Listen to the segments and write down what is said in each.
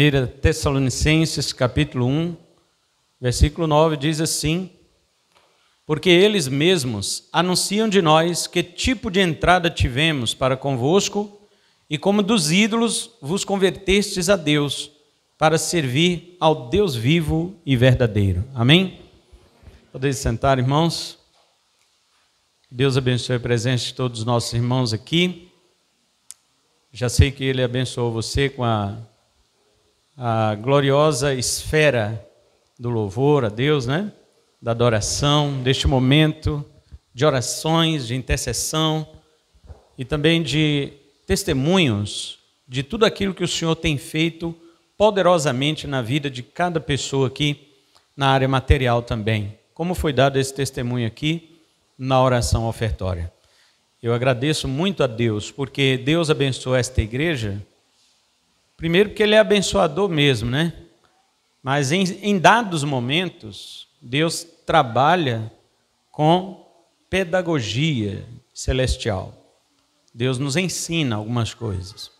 1 Tessalonicenses capítulo 1, versículo 9 diz assim: Porque eles mesmos anunciam de nós que tipo de entrada tivemos para convosco e como dos ídolos vos convertestes a Deus para servir ao Deus vivo e verdadeiro. Amém? Podem sentar, irmãos. Deus abençoe a presença de todos os nossos irmãos aqui. Já sei que Ele abençoou você com a a gloriosa esfera do louvor a Deus, né? Da adoração, deste momento de orações, de intercessão e também de testemunhos de tudo aquilo que o Senhor tem feito poderosamente na vida de cada pessoa aqui, na área material também. Como foi dado esse testemunho aqui na oração ofertória. Eu agradeço muito a Deus, porque Deus abençoou esta igreja Primeiro, porque Ele é abençoador mesmo, né? Mas em, em dados momentos, Deus trabalha com pedagogia celestial. Deus nos ensina algumas coisas.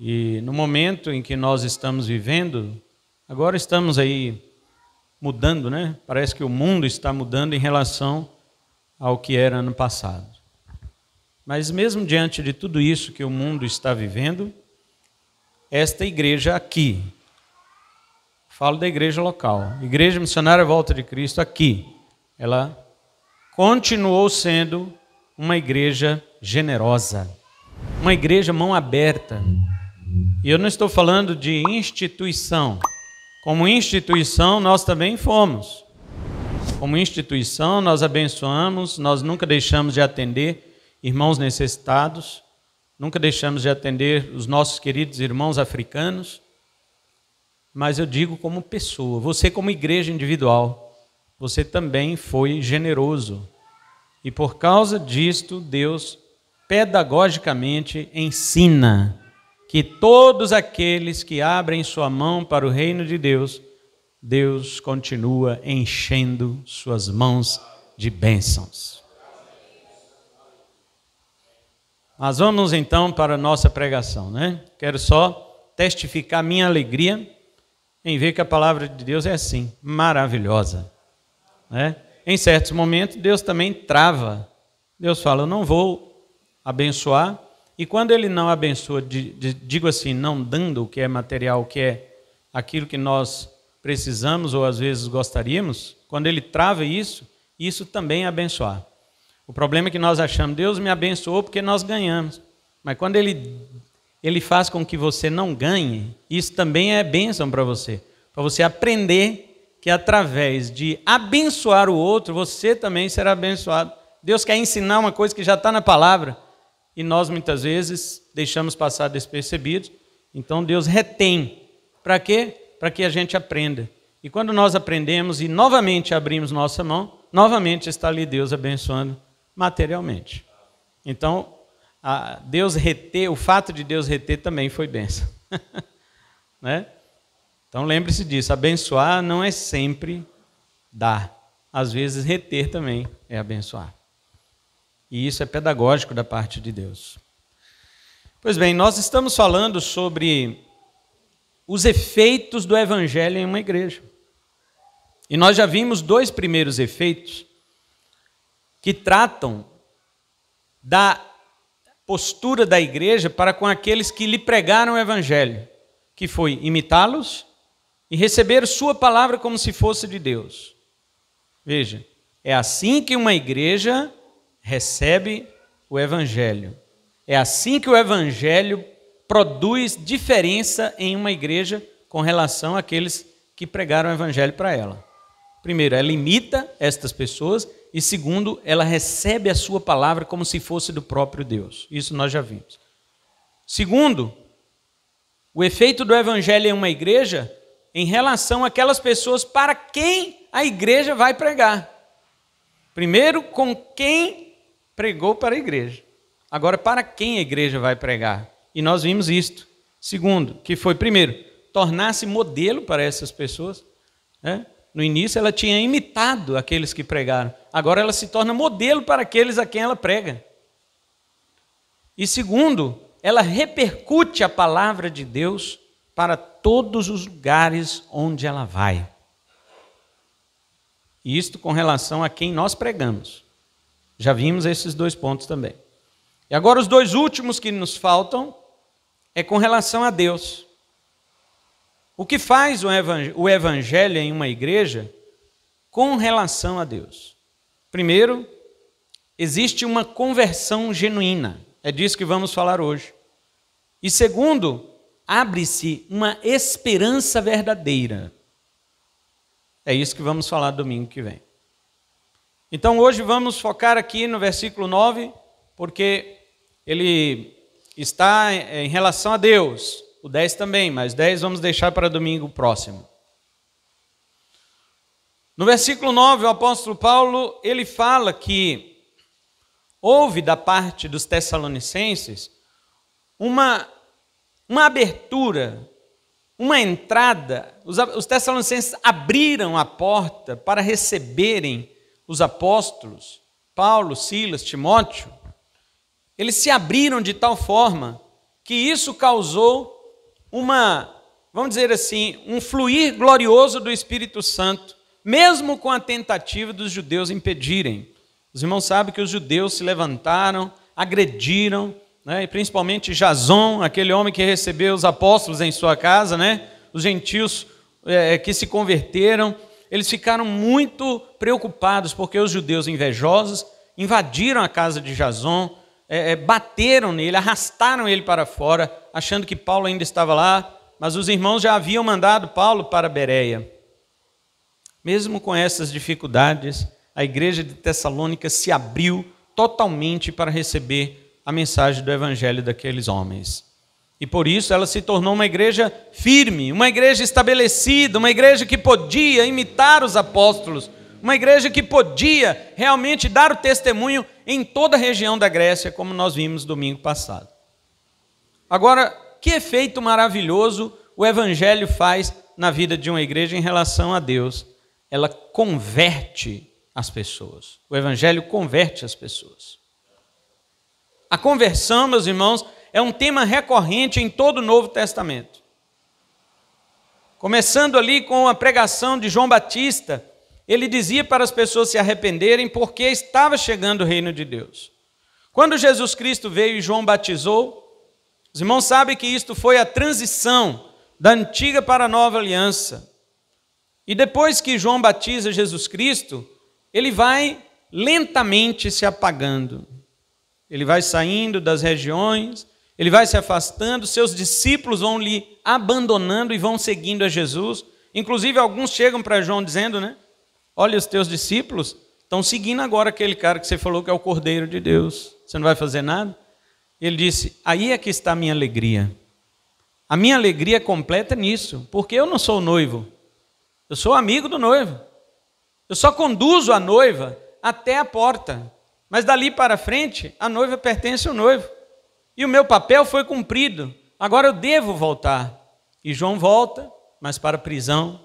E no momento em que nós estamos vivendo, agora estamos aí mudando, né? Parece que o mundo está mudando em relação ao que era ano passado. Mas mesmo diante de tudo isso que o mundo está vivendo, esta igreja aqui. Falo da igreja local. Igreja Missionária Volta de Cristo aqui. Ela continuou sendo uma igreja generosa, uma igreja mão aberta. E eu não estou falando de instituição. Como instituição, nós também fomos. Como instituição, nós abençoamos, nós nunca deixamos de atender irmãos necessitados. Nunca deixamos de atender os nossos queridos irmãos africanos, mas eu digo como pessoa, você, como igreja individual, você também foi generoso. E por causa disto, Deus pedagogicamente ensina que todos aqueles que abrem sua mão para o reino de Deus, Deus continua enchendo suas mãos de bênçãos. Mas vamos então para a nossa pregação, né? Quero só testificar minha alegria em ver que a palavra de Deus é assim, maravilhosa. Né? Em certos momentos, Deus também trava. Deus fala, eu não vou abençoar. E quando Ele não abençoa, digo assim, não dando o que é material, o que é aquilo que nós precisamos ou às vezes gostaríamos, quando Ele trava isso, isso também é abençoar. O problema é que nós achamos, Deus me abençoou porque nós ganhamos. Mas quando Ele, ele faz com que você não ganhe, isso também é bênção para você. Para você aprender que através de abençoar o outro, você também será abençoado. Deus quer ensinar uma coisa que já está na palavra e nós muitas vezes deixamos passar despercebidos. Então Deus retém. Para quê? Para que a gente aprenda. E quando nós aprendemos e novamente abrimos nossa mão, novamente está ali Deus abençoando materialmente. Então, Deus reter, o fato de Deus reter também foi benção. né? Então lembre-se disso, abençoar não é sempre dar. Às vezes reter também é abençoar. E isso é pedagógico da parte de Deus. Pois bem, nós estamos falando sobre os efeitos do evangelho em uma igreja. E nós já vimos dois primeiros efeitos que tratam da postura da igreja para com aqueles que lhe pregaram o evangelho, que foi imitá-los e receber sua palavra como se fosse de Deus. Veja, é assim que uma igreja recebe o evangelho. É assim que o evangelho produz diferença em uma igreja com relação àqueles que pregaram o evangelho para ela. Primeiro, ela imita estas pessoas e segundo, ela recebe a sua palavra como se fosse do próprio Deus. Isso nós já vimos. Segundo, o efeito do evangelho em uma igreja em relação àquelas pessoas para quem a igreja vai pregar. Primeiro, com quem pregou para a igreja. Agora, para quem a igreja vai pregar? E nós vimos isto. Segundo, que foi, primeiro, tornar-se modelo para essas pessoas. Né? No início ela tinha imitado aqueles que pregaram. Agora ela se torna modelo para aqueles a quem ela prega. E segundo, ela repercute a palavra de Deus para todos os lugares onde ela vai. E isto com relação a quem nós pregamos. Já vimos esses dois pontos também. E agora os dois últimos que nos faltam é com relação a Deus. O que faz o evangelho em uma igreja com relação a Deus? Primeiro, existe uma conversão genuína. É disso que vamos falar hoje. E segundo, abre-se uma esperança verdadeira. É isso que vamos falar domingo que vem. Então hoje vamos focar aqui no versículo 9, porque ele está em relação a Deus. O 10 também, mas 10 vamos deixar para domingo próximo. No versículo 9, o apóstolo Paulo, ele fala que houve da parte dos tessalonicenses uma, uma abertura, uma entrada. Os, os tessalonicenses abriram a porta para receberem os apóstolos, Paulo, Silas, Timóteo. Eles se abriram de tal forma que isso causou uma, vamos dizer assim, um fluir glorioso do Espírito Santo, mesmo com a tentativa dos judeus impedirem. Os irmãos sabem que os judeus se levantaram, agrediram, né? e principalmente Jason, aquele homem que recebeu os apóstolos em sua casa, né? os gentios é, que se converteram, eles ficaram muito preocupados porque os judeus invejosos invadiram a casa de Jason, é, é, bateram nele, arrastaram ele para fora, achando que Paulo ainda estava lá, mas os irmãos já haviam mandado Paulo para Bereia. Mesmo com essas dificuldades, a igreja de Tessalônica se abriu totalmente para receber a mensagem do evangelho daqueles homens. E por isso ela se tornou uma igreja firme, uma igreja estabelecida, uma igreja que podia imitar os apóstolos, uma igreja que podia realmente dar o testemunho em toda a região da Grécia, como nós vimos domingo passado. Agora, que efeito maravilhoso o evangelho faz na vida de uma igreja em relação a Deus? Ela converte as pessoas. O evangelho converte as pessoas. A conversão, meus irmãos, é um tema recorrente em todo o Novo Testamento. Começando ali com a pregação de João Batista, ele dizia para as pessoas se arrependerem porque estava chegando o reino de Deus. Quando Jesus Cristo veio e João batizou, os irmãos sabem que isto foi a transição da antiga para a nova aliança. E depois que João batiza Jesus Cristo, ele vai lentamente se apagando. Ele vai saindo das regiões, ele vai se afastando, seus discípulos vão lhe abandonando e vão seguindo a Jesus. Inclusive, alguns chegam para João dizendo, né? Olha, os teus discípulos estão seguindo agora aquele cara que você falou que é o Cordeiro de Deus. Você não vai fazer nada? Ele disse: Aí é que está a minha alegria. A minha alegria completa nisso, porque eu não sou noivo, eu sou amigo do noivo. Eu só conduzo a noiva até a porta, mas dali para frente a noiva pertence ao noivo. E o meu papel foi cumprido, agora eu devo voltar. E João volta, mas para a prisão,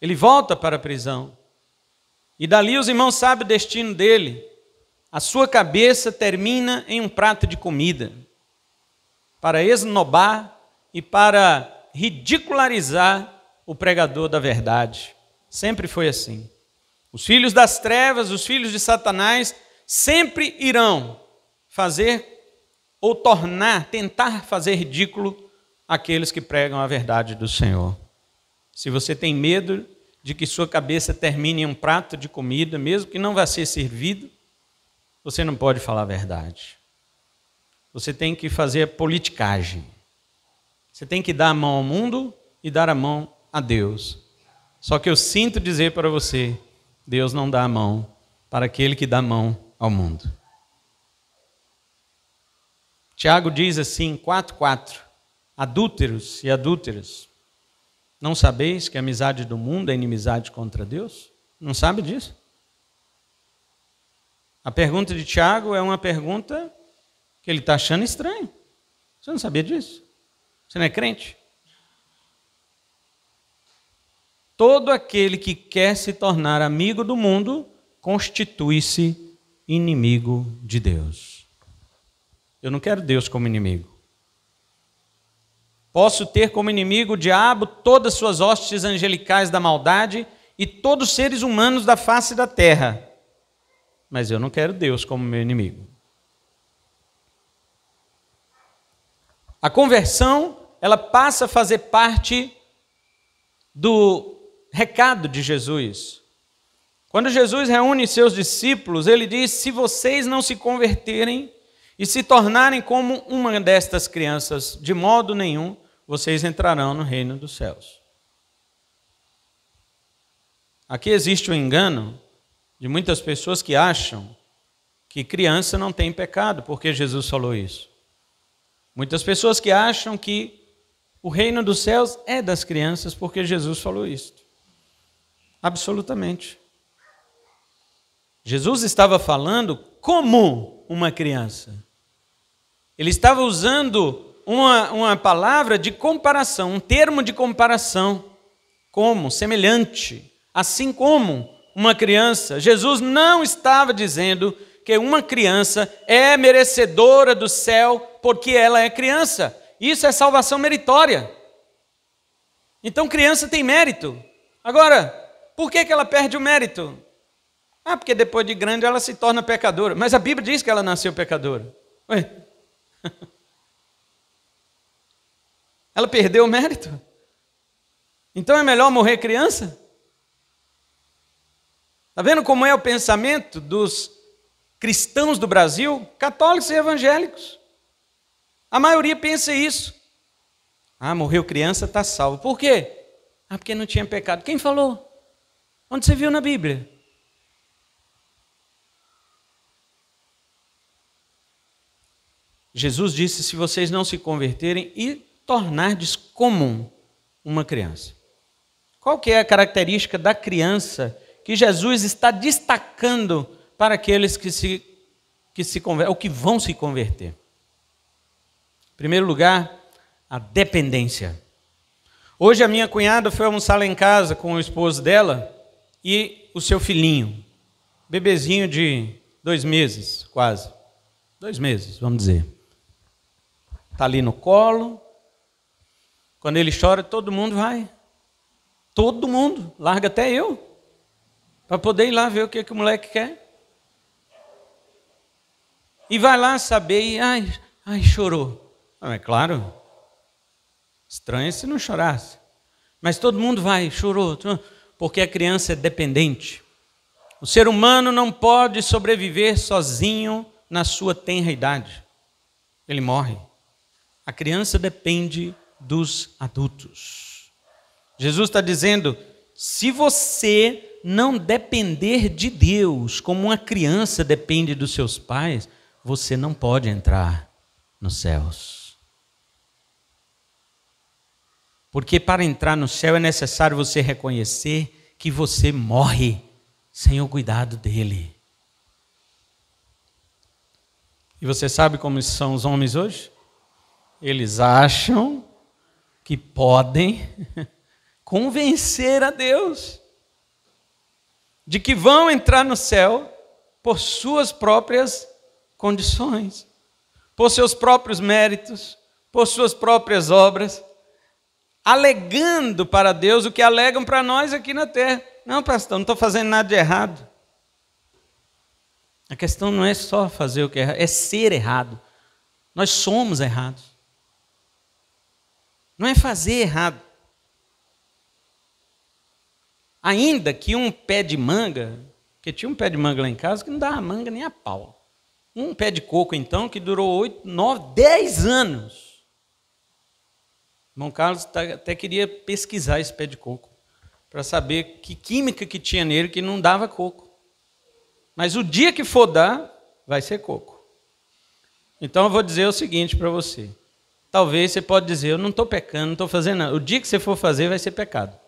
ele volta para a prisão. E dali os irmãos sabem o destino dele. A sua cabeça termina em um prato de comida para esnobar e para ridicularizar o pregador da verdade. Sempre foi assim. Os filhos das trevas, os filhos de Satanás, sempre irão fazer ou tornar, tentar fazer ridículo aqueles que pregam a verdade do Senhor. Se você tem medo de que sua cabeça termine em um prato de comida, mesmo que não vá ser servido, você não pode falar a verdade. Você tem que fazer politicagem. Você tem que dar a mão ao mundo e dar a mão a Deus. Só que eu sinto dizer para você: Deus não dá a mão para aquele que dá a mão ao mundo. Tiago diz assim, 4,4: Adúlteros e adúlteras, não sabeis que a amizade do mundo é inimizade contra Deus? Não sabe disso? A pergunta de Tiago é uma pergunta que ele está achando estranha. Você não sabia disso? Você não é crente? Todo aquele que quer se tornar amigo do mundo constitui-se inimigo de Deus. Eu não quero Deus como inimigo. Posso ter como inimigo o diabo, todas suas hostes angelicais da maldade e todos os seres humanos da face da terra. Mas eu não quero Deus como meu inimigo. A conversão, ela passa a fazer parte do recado de Jesus. Quando Jesus reúne seus discípulos, ele diz: Se vocês não se converterem e se tornarem como uma destas crianças, de modo nenhum vocês entrarão no reino dos céus. Aqui existe o um engano de muitas pessoas que acham que criança não tem pecado, porque Jesus falou isso. Muitas pessoas que acham que o reino dos céus é das crianças, porque Jesus falou isso. Absolutamente. Jesus estava falando como uma criança. Ele estava usando uma, uma palavra de comparação, um termo de comparação. Como? Semelhante. Assim como uma criança. Jesus não estava dizendo que uma criança é merecedora do céu porque ela é criança. Isso é salvação meritória. Então, criança tem mérito. Agora, por que, que ela perde o mérito? Ah, porque depois de grande ela se torna pecadora. Mas a Bíblia diz que ela nasceu pecadora. Ué. Ela perdeu o mérito? Então é melhor morrer criança? Está vendo como é o pensamento dos cristãos do Brasil, católicos e evangélicos? A maioria pensa isso. Ah, morreu criança, está salvo. Por quê? Ah, porque não tinha pecado. Quem falou? Onde você viu na Bíblia? Jesus disse: se vocês não se converterem, e tornardes comum uma criança. Qual que é a característica da criança que Jesus está destacando para aqueles que se que se ou que vão se converter? Em primeiro lugar, a dependência. Hoje a minha cunhada foi almoçar lá em casa com o esposo dela e o seu filhinho, bebezinho de dois meses, quase, dois meses, vamos dizer. Está ali no colo, quando ele chora, todo mundo vai. Todo mundo, larga até eu, para poder ir lá ver o que, que o moleque quer. E vai lá saber, e, ai, ai, chorou. Não, é claro, estranho se não chorasse. Mas todo mundo vai, chorou, porque a criança é dependente. O ser humano não pode sobreviver sozinho na sua tenra idade. Ele morre. A criança depende dos adultos. Jesus está dizendo: se você não depender de Deus, como uma criança depende dos seus pais, você não pode entrar nos céus. Porque para entrar no céu é necessário você reconhecer que você morre sem o cuidado dele. E você sabe como são os homens hoje? Eles acham que podem convencer a Deus de que vão entrar no céu por suas próprias condições, por seus próprios méritos, por suas próprias obras, alegando para Deus o que alegam para nós aqui na terra. Não, pastor, não estou fazendo nada de errado. A questão não é só fazer o que é errado, é ser errado. Nós somos errados. Não é fazer errado. Ainda que um pé de manga, porque tinha um pé de manga lá em casa que não dava manga nem a pau. Um pé de coco, então, que durou oito, nove, dez anos. irmão Carlos tá, até queria pesquisar esse pé de coco, para saber que química que tinha nele que não dava coco. Mas o dia que for dar, vai ser coco. Então eu vou dizer o seguinte para você: Talvez você pode dizer, eu não estou pecando, não estou fazendo nada. O dia que você for fazer vai ser pecado.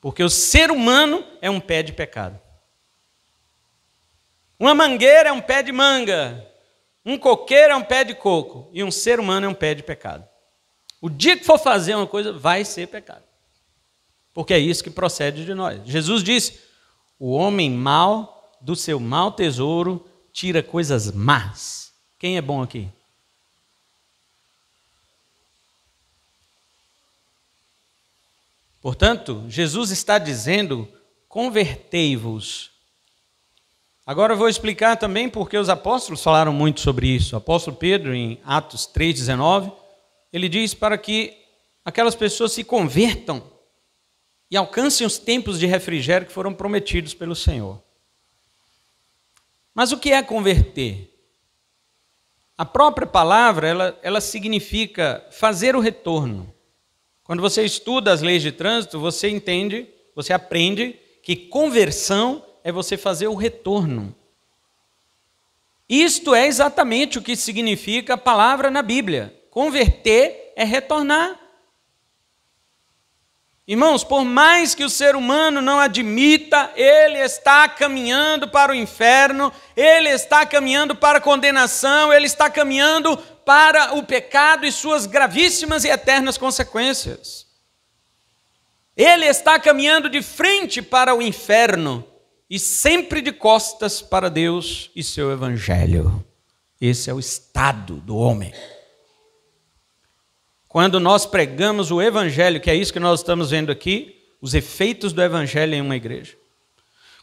Porque o ser humano é um pé de pecado. Uma mangueira é um pé de manga. Um coqueiro é um pé de coco. E um ser humano é um pé de pecado. O dia que for fazer uma coisa, vai ser pecado. Porque é isso que procede de nós. Jesus disse: o homem mau, do seu mau tesouro, tira coisas más. Quem é bom aqui? Portanto, Jesus está dizendo: convertei-vos. Agora eu vou explicar também porque os apóstolos falaram muito sobre isso. O apóstolo Pedro, em Atos 3,19, ele diz para que aquelas pessoas se convertam e alcancem os tempos de refrigério que foram prometidos pelo Senhor. Mas o que é converter? A própria palavra, ela, ela significa fazer o retorno. Quando você estuda as leis de trânsito, você entende, você aprende que conversão é você fazer o retorno. Isto é exatamente o que significa a palavra na Bíblia. Converter é retornar. Irmãos, por mais que o ser humano não admita, ele está caminhando para o inferno, ele está caminhando para a condenação, ele está caminhando para o pecado e suas gravíssimas e eternas consequências. Ele está caminhando de frente para o inferno e sempre de costas para Deus e seu evangelho. Esse é o estado do homem. Quando nós pregamos o Evangelho, que é isso que nós estamos vendo aqui, os efeitos do Evangelho em uma igreja.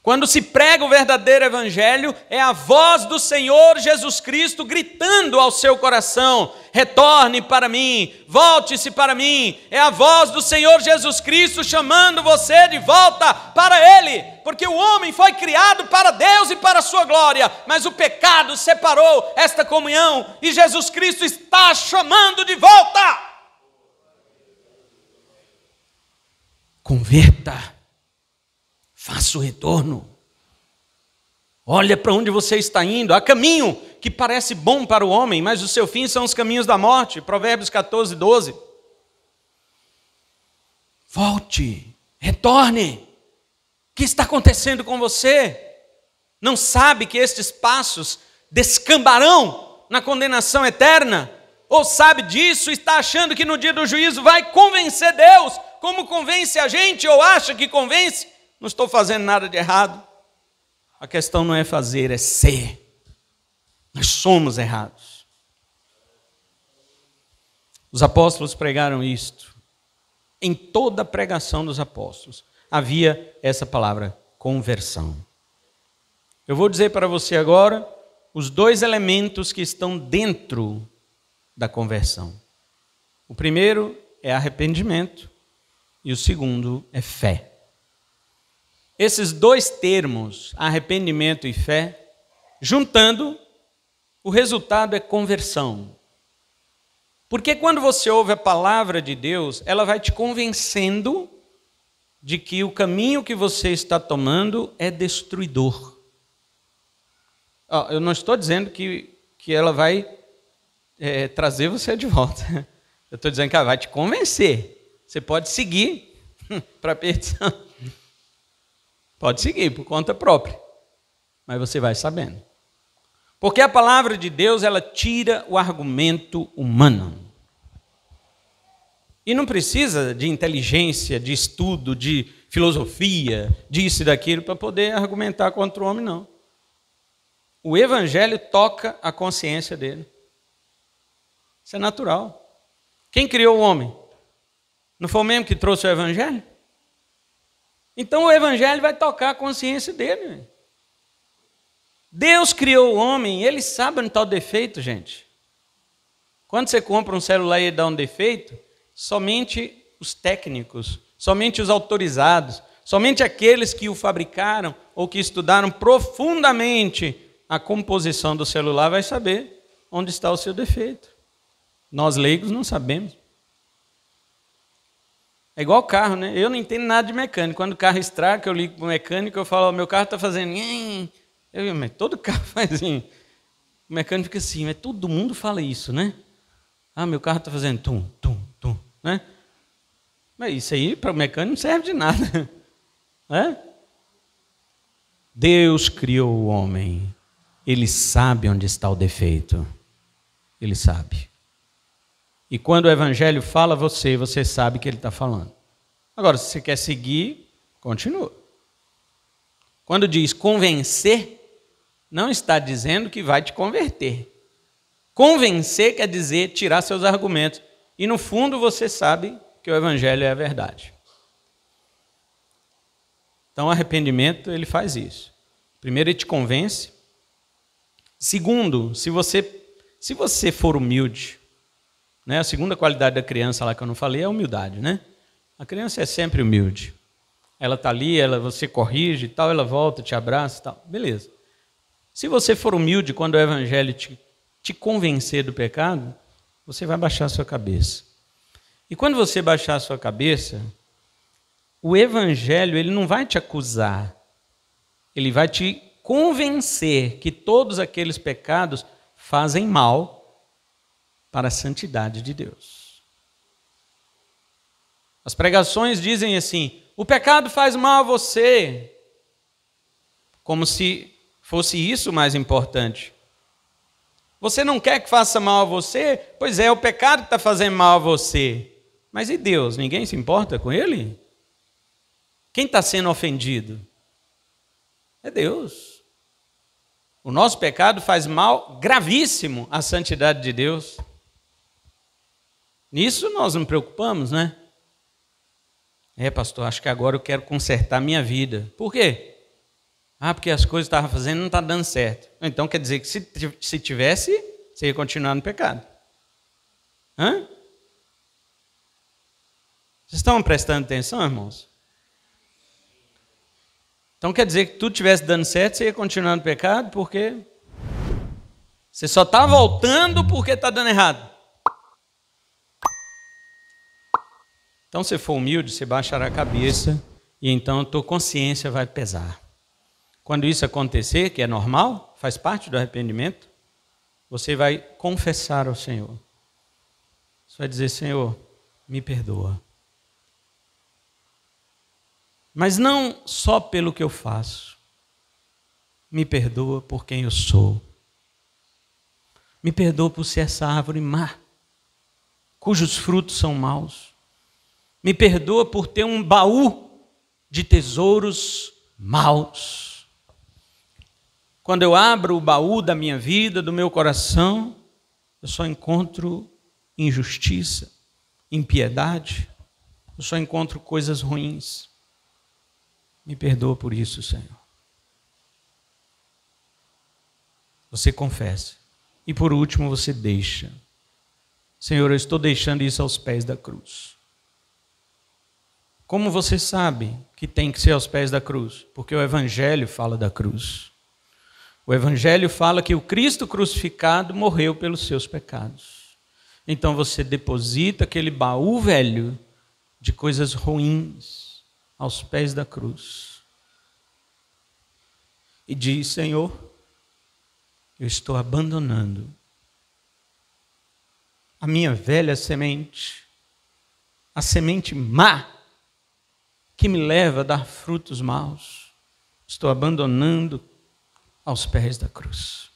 Quando se prega o verdadeiro Evangelho, é a voz do Senhor Jesus Cristo gritando ao seu coração: retorne para mim, volte-se para mim. É a voz do Senhor Jesus Cristo chamando você de volta para Ele, porque o homem foi criado para Deus e para a sua glória, mas o pecado separou esta comunhão e Jesus Cristo está chamando de volta. Converta. Faça o retorno. Olha para onde você está indo. Há caminho que parece bom para o homem, mas o seu fim são os caminhos da morte. Provérbios 14, 12. Volte, retorne. O que está acontecendo com você? Não sabe que estes passos descambarão na condenação eterna? Ou sabe disso, está achando que no dia do juízo vai convencer Deus como convence a gente ou acha que convence, não estou fazendo nada de errado. A questão não é fazer, é ser. Nós somos errados. Os apóstolos pregaram isto. Em toda a pregação dos apóstolos havia essa palavra conversão. Eu vou dizer para você agora os dois elementos que estão dentro da conversão. O primeiro é arrependimento e o segundo é fé. Esses dois termos, arrependimento e fé, juntando, o resultado é conversão. Porque quando você ouve a palavra de Deus, ela vai te convencendo de que o caminho que você está tomando é destruidor. Eu não estou dizendo que, que ela vai é, trazer você de volta. Eu estou dizendo que ela vai te convencer você pode seguir para a perdição. Pode seguir por conta própria. Mas você vai sabendo. Porque a palavra de Deus, ela tira o argumento humano. E não precisa de inteligência, de estudo, de filosofia, disso e daquilo, para poder argumentar contra o homem, não. O evangelho toca a consciência dele. Isso é natural. Quem criou o homem? Não foi o mesmo que trouxe o Evangelho? Então o Evangelho vai tocar a consciência dele. Deus criou o homem, ele sabe onde está o defeito, gente. Quando você compra um celular e dá um defeito, somente os técnicos, somente os autorizados, somente aqueles que o fabricaram ou que estudaram profundamente a composição do celular vai saber onde está o seu defeito. Nós leigos não sabemos. É igual carro, né? Eu não entendo nada de mecânico. Quando o carro estraga, eu ligo para o mecânico, eu falo, oh, meu carro está fazendo... Eu, mas todo carro faz assim. O mecânico fica assim, mas todo mundo fala isso, né? Ah, meu carro está fazendo tum, tum, tum, né? Mas isso aí para o mecânico não serve de nada. É? Deus criou o homem. Ele sabe onde está o defeito. Ele sabe. E quando o Evangelho fala a você, você sabe que ele está falando. Agora, se você quer seguir, continua. Quando diz convencer, não está dizendo que vai te converter. Convencer quer dizer tirar seus argumentos. E no fundo você sabe que o Evangelho é a verdade. Então, arrependimento, ele faz isso. Primeiro, ele te convence. Segundo, se você, se você for humilde, né? A segunda qualidade da criança lá que eu não falei é a humildade, né? A criança é sempre humilde. Ela está ali, ela você corrige e tal, ela volta, te abraça e tal. Beleza. Se você for humilde quando o evangelho te, te convencer do pecado, você vai baixar a sua cabeça. E quando você baixar a sua cabeça, o evangelho ele não vai te acusar. Ele vai te convencer que todos aqueles pecados fazem mal para a santidade de Deus. As pregações dizem assim: o pecado faz mal a você, como se fosse isso o mais importante. Você não quer que faça mal a você? Pois é, o pecado está fazendo mal a você. Mas e Deus? Ninguém se importa com ele? Quem está sendo ofendido? É Deus. O nosso pecado faz mal gravíssimo à santidade de Deus. Nisso nós nos preocupamos, né? É, pastor, acho que agora eu quero consertar minha vida. Por quê? Ah, porque as coisas que estava fazendo não estão tá dando certo. Então quer dizer que se, se tivesse, você ia continuar no pecado. Hã? Vocês estão prestando atenção, irmãos? Então quer dizer que tudo tivesse dando certo, você ia continuar no pecado, porque você só está voltando porque está dando errado. Então, se for humilde, você baixará a cabeça e então a tua consciência vai pesar. Quando isso acontecer, que é normal, faz parte do arrependimento, você vai confessar ao Senhor. Você vai dizer: Senhor, me perdoa. Mas não só pelo que eu faço. Me perdoa por quem eu sou. Me perdoa por ser essa árvore má, cujos frutos são maus. Me perdoa por ter um baú de tesouros maus. Quando eu abro o baú da minha vida, do meu coração, eu só encontro injustiça, impiedade, eu só encontro coisas ruins. Me perdoa por isso, Senhor. Você confessa. E por último, você deixa. Senhor, eu estou deixando isso aos pés da cruz. Como você sabe que tem que ser aos pés da cruz? Porque o Evangelho fala da cruz. O Evangelho fala que o Cristo crucificado morreu pelos seus pecados. Então você deposita aquele baú velho de coisas ruins aos pés da cruz. E diz: Senhor, eu estou abandonando a minha velha semente, a semente má que me leva a dar frutos maus, estou abandonando aos pés da cruz.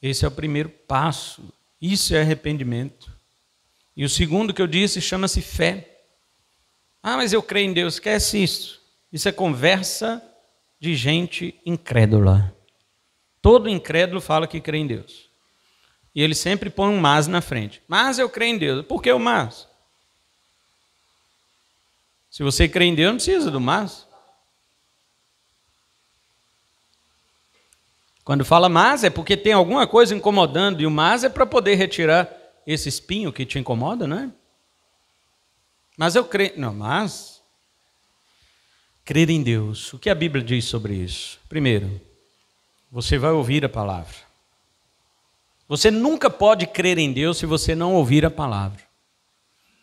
Esse é o primeiro passo, isso é arrependimento. E o segundo que eu disse chama-se fé. Ah, mas eu creio em Deus, esquece isso. Isso é conversa de gente incrédula. Todo incrédulo fala que crê em Deus. E ele sempre põe um mas na frente. Mas eu creio em Deus. Por que o mas? Se você crê em Deus, não precisa do mas. Quando fala mas, é porque tem alguma coisa incomodando, e o mas é para poder retirar esse espinho que te incomoda, não é? Mas eu creio. Não, mas. Crer em Deus. O que a Bíblia diz sobre isso? Primeiro, você vai ouvir a palavra. Você nunca pode crer em Deus se você não ouvir a palavra.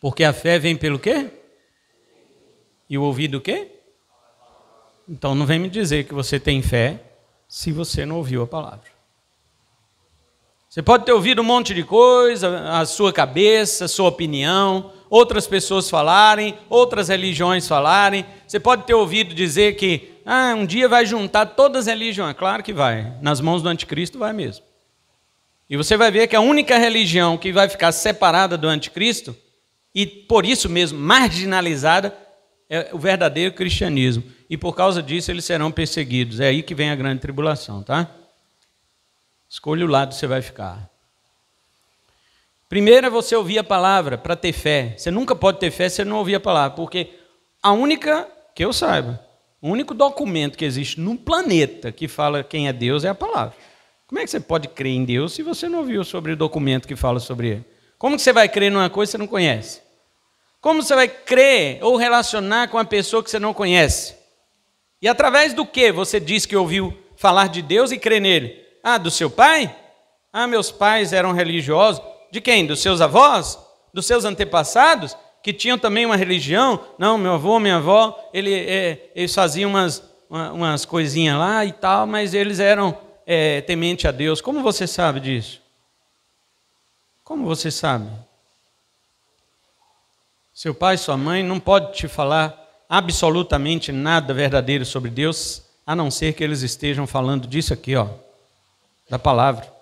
Porque a fé vem pelo quê? E o ouvido o quê? Então não vem me dizer que você tem fé se você não ouviu a palavra. Você pode ter ouvido um monte de coisa, a sua cabeça, a sua opinião, outras pessoas falarem, outras religiões falarem. Você pode ter ouvido dizer que ah, um dia vai juntar todas as religiões. Claro que vai. Nas mãos do anticristo vai mesmo. E você vai ver que a única religião que vai ficar separada do anticristo e por isso mesmo marginalizada é o verdadeiro cristianismo. E por causa disso eles serão perseguidos. É aí que vem a grande tribulação, tá? Escolha o lado que você vai ficar. Primeiro é você ouvir a palavra para ter fé. Você nunca pode ter fé se você não ouvir a palavra, porque a única, que eu saiba, o único documento que existe no planeta que fala quem é Deus é a palavra. Como é que você pode crer em Deus se você não ouviu sobre o documento que fala sobre ele? Como que você vai crer numa coisa que você não conhece? Como você vai crer ou relacionar com a pessoa que você não conhece? E através do que você diz que ouviu falar de Deus e crê nele? Ah, do seu pai? Ah, meus pais eram religiosos. De quem? Dos seus avós? Dos seus antepassados? Que tinham também uma religião? Não, meu avô, minha avó, ele, é, eles faziam umas, umas coisinhas lá e tal, mas eles eram é, temente a Deus. Como você sabe disso? Como você sabe? Seu pai, sua mãe não pode te falar absolutamente nada verdadeiro sobre Deus, a não ser que eles estejam falando disso aqui, ó, da palavra.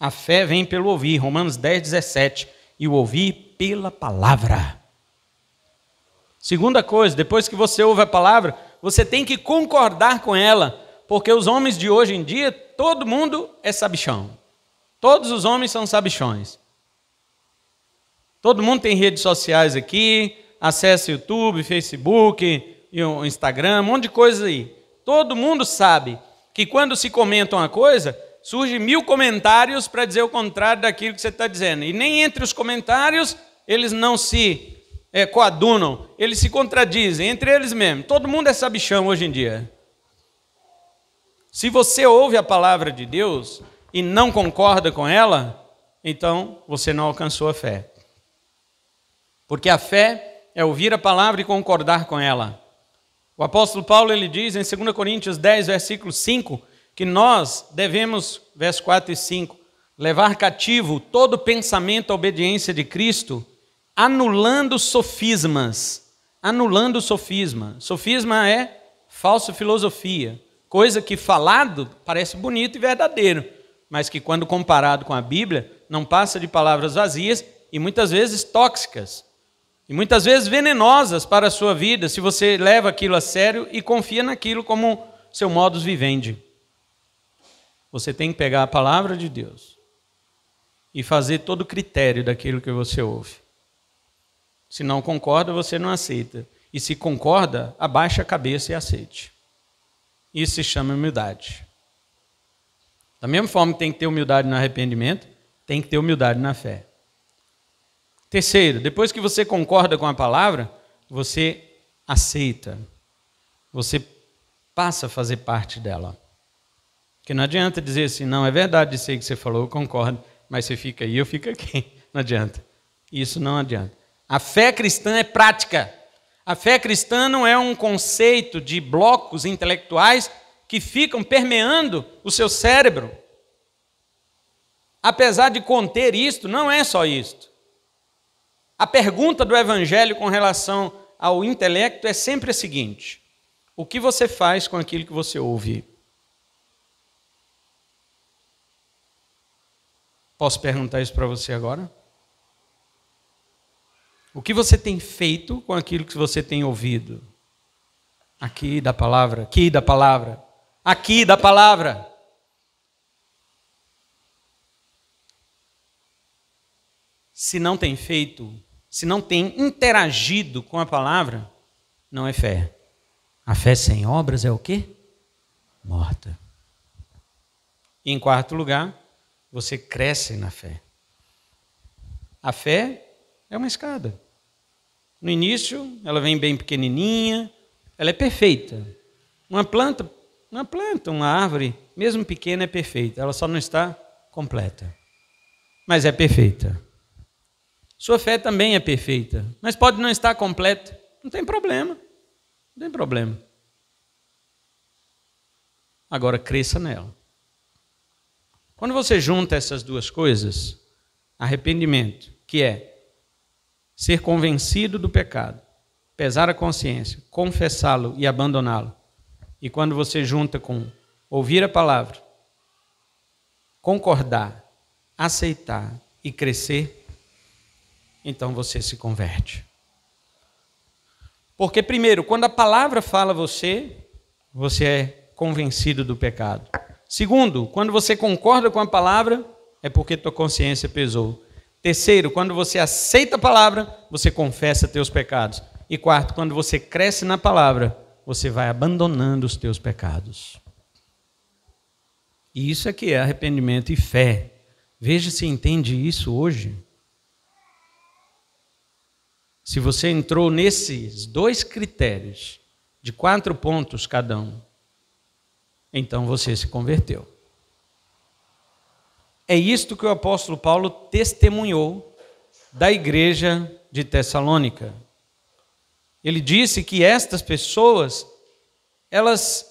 A fé vem pelo ouvir, Romanos 10, 17, e o ouvir pela palavra. Segunda coisa, depois que você ouve a palavra, você tem que concordar com ela, porque os homens de hoje em dia, todo mundo é sabichão. Todos os homens são sabichões. Todo mundo tem redes sociais aqui, acessa YouTube, Facebook, Instagram, um monte de coisa aí. Todo mundo sabe que quando se comenta uma coisa, surge mil comentários para dizer o contrário daquilo que você está dizendo. E nem entre os comentários eles não se é, coadunam, eles se contradizem entre eles mesmos. Todo mundo é sabichão hoje em dia. Se você ouve a palavra de Deus e não concorda com ela, então você não alcançou a fé. Porque a fé é ouvir a palavra e concordar com ela. O apóstolo Paulo ele diz em 2 Coríntios 10, versículo 5, que nós devemos, verso 4 e 5, levar cativo todo pensamento à obediência de Cristo, anulando sofismas. Anulando sofisma. Sofisma é falsa filosofia, coisa que falado parece bonito e verdadeiro, mas que quando comparado com a Bíblia, não passa de palavras vazias e muitas vezes tóxicas e muitas vezes venenosas para a sua vida, se você leva aquilo a sério e confia naquilo como seu modus vivendi. Você tem que pegar a palavra de Deus e fazer todo o critério daquilo que você ouve. Se não concorda, você não aceita. E se concorda, abaixa a cabeça e aceite. Isso se chama humildade. Da mesma forma que tem que ter humildade no arrependimento, tem que ter humildade na fé. Terceiro, depois que você concorda com a palavra, você aceita. Você passa a fazer parte dela. Porque não adianta dizer assim, não, é verdade, sei que você falou, eu concordo, mas você fica aí, eu fico aqui. Não adianta. Isso não adianta. A fé cristã é prática. A fé cristã não é um conceito de blocos intelectuais que ficam permeando o seu cérebro. Apesar de conter isto, não é só isto. A pergunta do Evangelho com relação ao intelecto é sempre a seguinte: o que você faz com aquilo que você ouve? Posso perguntar isso para você agora? O que você tem feito com aquilo que você tem ouvido? Aqui da palavra, aqui da palavra, aqui da palavra. Se não tem feito, se não tem interagido com a palavra, não é fé. A fé sem obras é o quê? Morta. E em quarto lugar, você cresce na fé. A fé é uma escada. No início, ela vem bem pequenininha, ela é perfeita. Uma planta, uma planta, uma árvore, mesmo pequena é perfeita, ela só não está completa. Mas é perfeita. Sua fé também é perfeita, mas pode não estar completa. Não tem problema. Não tem problema. Agora cresça nela. Quando você junta essas duas coisas, arrependimento, que é ser convencido do pecado, pesar a consciência, confessá-lo e abandoná-lo. E quando você junta com ouvir a palavra, concordar, aceitar e crescer, então você se converte. Porque, primeiro, quando a palavra fala você, você é convencido do pecado. Segundo, quando você concorda com a palavra, é porque tua consciência pesou. Terceiro, quando você aceita a palavra, você confessa teus pecados. E quarto, quando você cresce na palavra, você vai abandonando os teus pecados. E isso é que é arrependimento e fé. Veja se entende isso hoje. Se você entrou nesses dois critérios, de quatro pontos cada um, então você se converteu. É isto que o apóstolo Paulo testemunhou da igreja de Tessalônica. Ele disse que estas pessoas, elas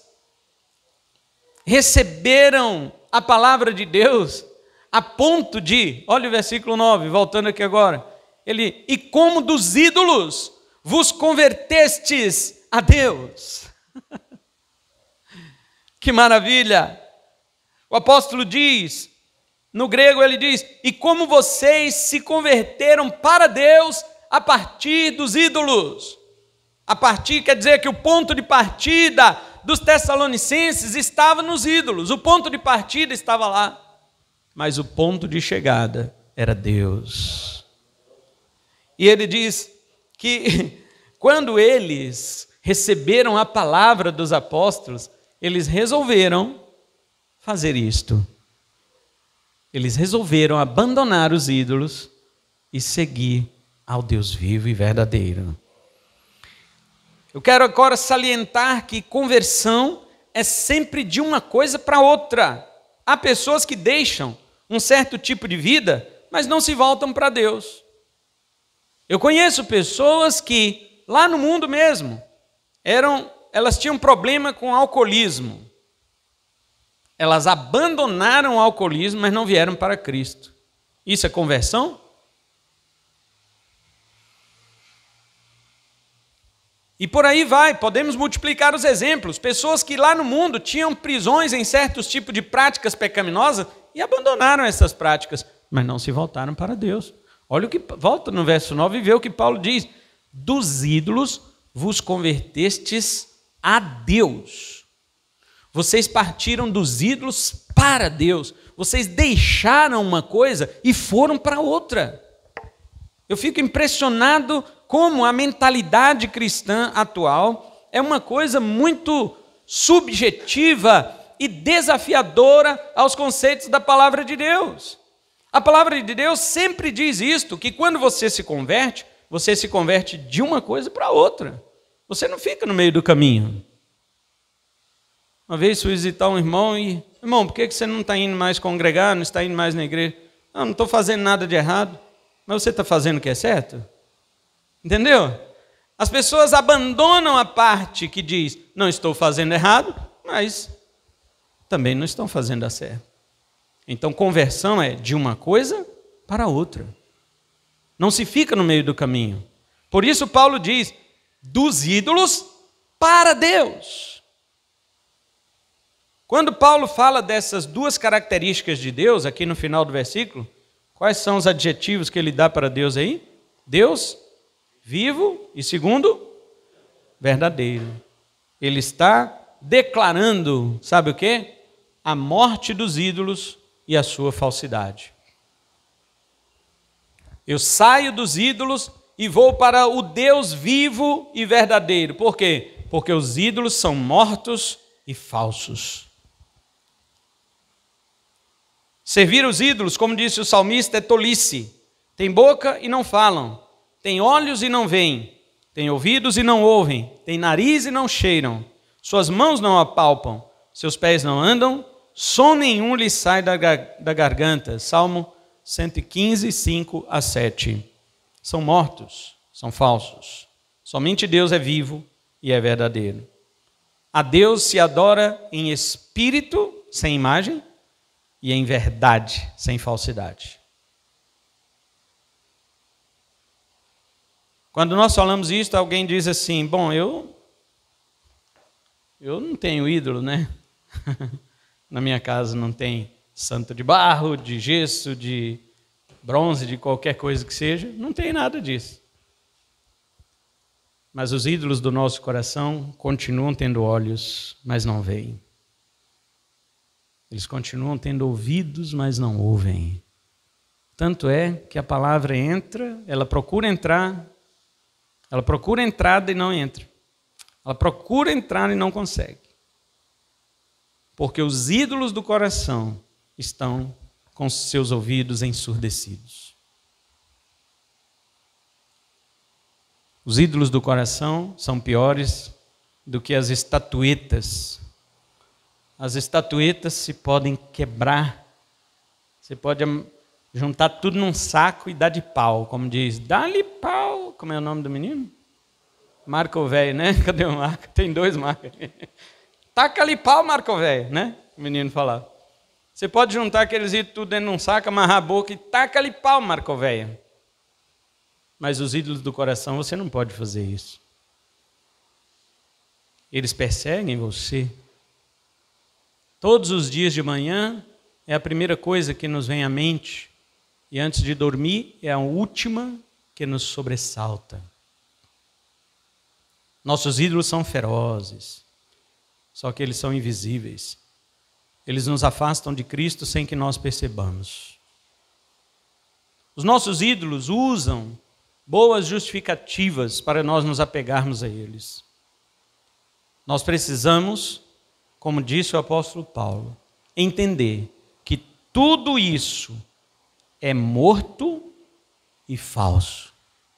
receberam a palavra de Deus a ponto de, olha o versículo 9, voltando aqui agora, ele, e como dos ídolos vos convertestes a Deus. que maravilha! O apóstolo diz, no grego ele diz, e como vocês se converteram para Deus a partir dos ídolos. A partir quer dizer que o ponto de partida dos Tessalonicenses estava nos ídolos, o ponto de partida estava lá, mas o ponto de chegada era Deus. E ele diz que quando eles receberam a palavra dos apóstolos, eles resolveram fazer isto. Eles resolveram abandonar os ídolos e seguir ao Deus vivo e verdadeiro. Eu quero agora salientar que conversão é sempre de uma coisa para outra. Há pessoas que deixam um certo tipo de vida, mas não se voltam para Deus. Eu conheço pessoas que, lá no mundo mesmo, eram, elas tinham problema com alcoolismo. Elas abandonaram o alcoolismo, mas não vieram para Cristo. Isso é conversão? E por aí vai, podemos multiplicar os exemplos. Pessoas que lá no mundo tinham prisões em certos tipos de práticas pecaminosas e abandonaram essas práticas, mas não se voltaram para Deus. Olha o que volta no verso 9 e vê o que Paulo diz: dos ídolos vos convertestes a Deus. Vocês partiram dos ídolos para Deus. Vocês deixaram uma coisa e foram para outra. Eu fico impressionado como a mentalidade cristã atual é uma coisa muito subjetiva e desafiadora aos conceitos da palavra de Deus. A palavra de Deus sempre diz isto: que quando você se converte, você se converte de uma coisa para outra. Você não fica no meio do caminho. Uma vez fui visitar um irmão e, irmão, por que você não está indo mais congregar, não está indo mais na igreja? Ah, não, não estou fazendo nada de errado, mas você está fazendo o que é certo? Entendeu? As pessoas abandonam a parte que diz, não estou fazendo errado, mas também não estão fazendo a certo. Então, conversão é de uma coisa para outra. Não se fica no meio do caminho. Por isso, Paulo diz: dos ídolos para Deus. Quando Paulo fala dessas duas características de Deus, aqui no final do versículo, quais são os adjetivos que ele dá para Deus aí? Deus vivo e segundo verdadeiro. Ele está declarando, sabe o que? A morte dos ídolos e a sua falsidade. Eu saio dos ídolos e vou para o Deus vivo e verdadeiro. Por quê? Porque os ídolos são mortos e falsos. Servir os ídolos, como disse o salmista, é tolice. Tem boca e não falam, tem olhos e não veem, tem ouvidos e não ouvem, tem nariz e não cheiram, suas mãos não apalpam, seus pés não andam som nenhum lhe sai da, da garganta. Salmo 115, 5 a 7. São mortos, são falsos. Somente Deus é vivo e é verdadeiro. A Deus se adora em espírito, sem imagem, e em verdade, sem falsidade. Quando nós falamos isso, alguém diz assim: "Bom, eu eu não tenho ídolo, né?" Na minha casa não tem santo de barro, de gesso, de bronze, de qualquer coisa que seja. Não tem nada disso. Mas os ídolos do nosso coração continuam tendo olhos, mas não veem. Eles continuam tendo ouvidos, mas não ouvem. Tanto é que a palavra entra, ela procura entrar, ela procura entrada e não entra. Ela procura entrar e não consegue porque os ídolos do coração estão com seus ouvidos ensurdecidos. Os ídolos do coração são piores do que as estatuetas. As estatuetas se podem quebrar, você pode juntar tudo num saco e dar de pau, como diz, dá-lhe pau, como é o nome do menino? Marco Velho, né? Cadê o Marco? Tem dois Marcos. Taca-lhe pau, Marco Velho, né? O menino falava. Você pode juntar aqueles ídolos tudo dentro de um saco, amarrar a boca e taca-lhe pau, Marco Velho. Mas os ídolos do coração, você não pode fazer isso. Eles perseguem você. Todos os dias de manhã é a primeira coisa que nos vem à mente. E antes de dormir é a última que nos sobressalta. Nossos ídolos são ferozes. Só que eles são invisíveis. Eles nos afastam de Cristo sem que nós percebamos. Os nossos ídolos usam boas justificativas para nós nos apegarmos a eles. Nós precisamos, como disse o apóstolo Paulo, entender que tudo isso é morto e falso.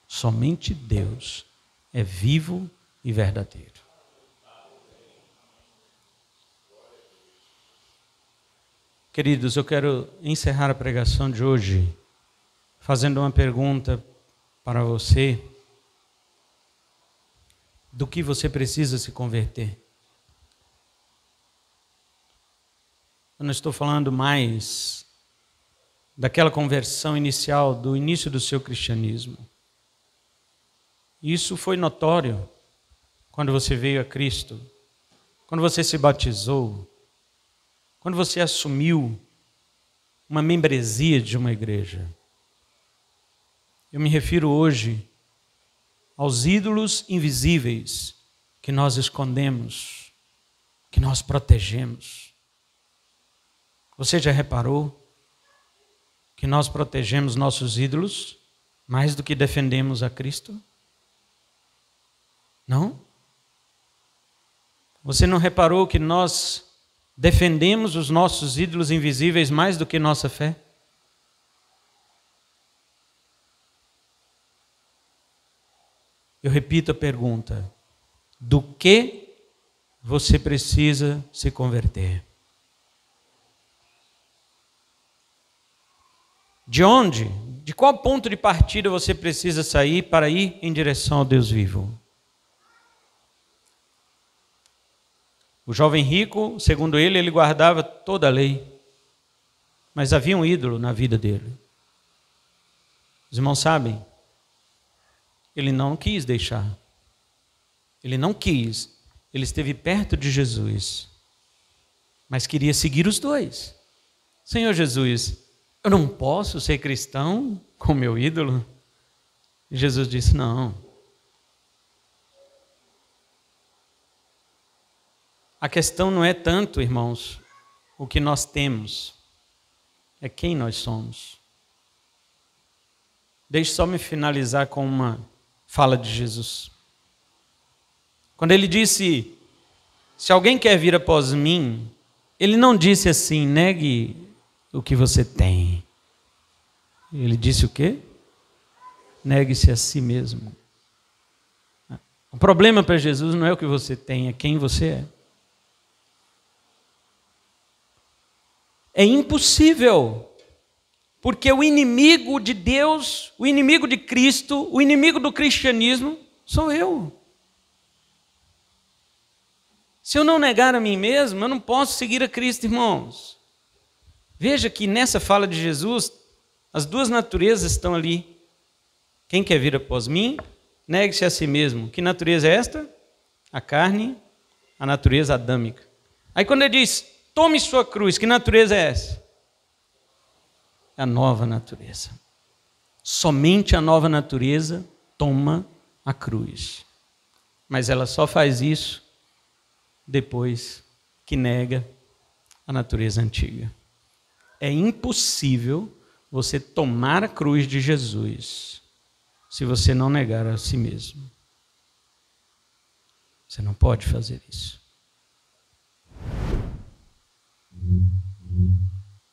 Somente Deus é vivo e verdadeiro. Queridos, eu quero encerrar a pregação de hoje fazendo uma pergunta para você. Do que você precisa se converter? Eu não estou falando mais daquela conversão inicial, do início do seu cristianismo. Isso foi notório quando você veio a Cristo, quando você se batizou, quando você assumiu uma membresia de uma igreja. Eu me refiro hoje aos ídolos invisíveis que nós escondemos, que nós protegemos. Você já reparou que nós protegemos nossos ídolos mais do que defendemos a Cristo? Não? Você não reparou que nós Defendemos os nossos ídolos invisíveis mais do que nossa fé? Eu repito a pergunta: do que você precisa se converter? De onde, de qual ponto de partida você precisa sair para ir em direção ao Deus vivo? O jovem rico, segundo ele, ele guardava toda a lei. Mas havia um ídolo na vida dele. Os irmãos sabem, ele não quis deixar. Ele não quis. Ele esteve perto de Jesus, mas queria seguir os dois. Senhor Jesus, eu não posso ser cristão com meu ídolo? E Jesus disse: Não, A questão não é tanto, irmãos, o que nós temos, é quem nós somos. Deixe só me finalizar com uma fala de Jesus. Quando ele disse: Se alguém quer vir após mim, ele não disse assim, negue o que você tem. Ele disse o quê? Negue-se a si mesmo. O problema para Jesus não é o que você tem, é quem você é. É impossível. Porque o inimigo de Deus, o inimigo de Cristo, o inimigo do cristianismo sou eu. Se eu não negar a mim mesmo, eu não posso seguir a Cristo, irmãos. Veja que nessa fala de Jesus, as duas naturezas estão ali. Quem quer vir após mim, negue-se a si mesmo. Que natureza é esta? A carne, a natureza adâmica. Aí quando ele diz: Tome sua cruz. Que natureza é essa? É a nova natureza. Somente a nova natureza toma a cruz. Mas ela só faz isso depois que nega a natureza antiga. É impossível você tomar a cruz de Jesus se você não negar a si mesmo. Você não pode fazer isso.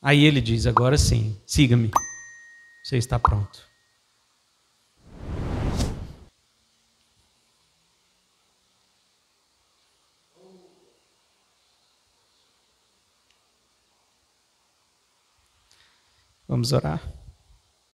Aí ele diz: Agora sim, siga-me, você está pronto. Vamos orar.